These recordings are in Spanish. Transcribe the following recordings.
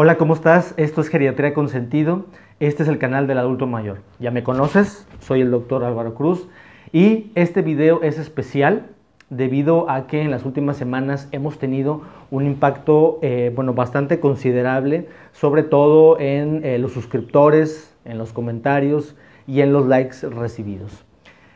Hola, ¿cómo estás? Esto es Geriatría con Sentido. Este es el canal del adulto mayor. Ya me conoces, soy el doctor Álvaro Cruz y este video es especial debido a que en las últimas semanas hemos tenido un impacto eh, bueno, bastante considerable, sobre todo en eh, los suscriptores, en los comentarios y en los likes recibidos.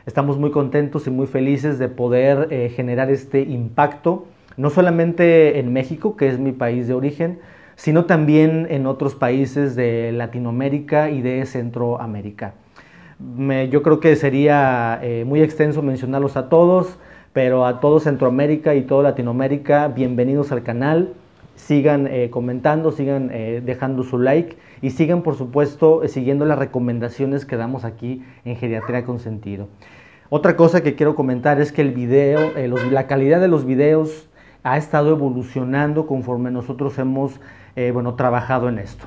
Estamos muy contentos y muy felices de poder eh, generar este impacto, no solamente en México, que es mi país de origen, sino también en otros países de Latinoamérica y de Centroamérica. yo creo que sería eh, muy extenso mencionarlos a todos, pero a todo Centroamérica y todo Latinoamérica, bienvenidos al canal. Sigan eh, comentando, sigan eh, dejando su like y sigan, por supuesto, siguiendo las recomendaciones que damos aquí en Geriatría con Sentido. Otra cosa que quiero comentar es que el video, la calidad de los videos ha estado evolucionando conforme nosotros hemos eh, bueno, trabajado en esto.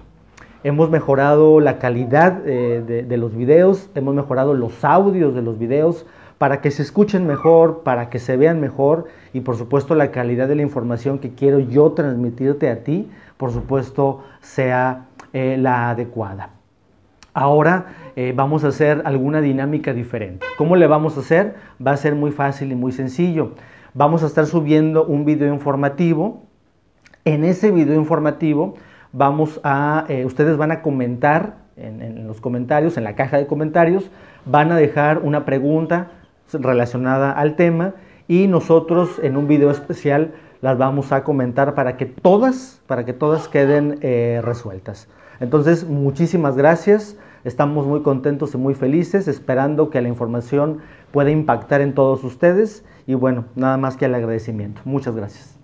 Hemos mejorado la calidad eh, de, los videos, hemos mejorado los audios de los videos para que se escuchen mejor, para que se vean mejor y por supuesto la calidad de la información que quiero yo transmitirte a ti, por supuesto sea eh, la adecuada. Ahora vamos a hacer alguna dinámica diferente. ¿Cómo le vamos a hacer? Va a ser muy fácil y muy sencillo vamos a estar subiendo un video informativo. En ese video informativo vamos a, eh, ustedes van a comentar en, los comentarios, en la caja de comentarios, van a dejar una pregunta relacionada al tema y nosotros en un video especial las vamos a comentar para que todas, para que todas queden eh, resueltas. Entonces, muchísimas gracias. Estamos muy contentos y muy felices, esperando que la información pueda impactar en todos ustedes. Y bueno, nada más que el agradecimiento. Muchas gracias.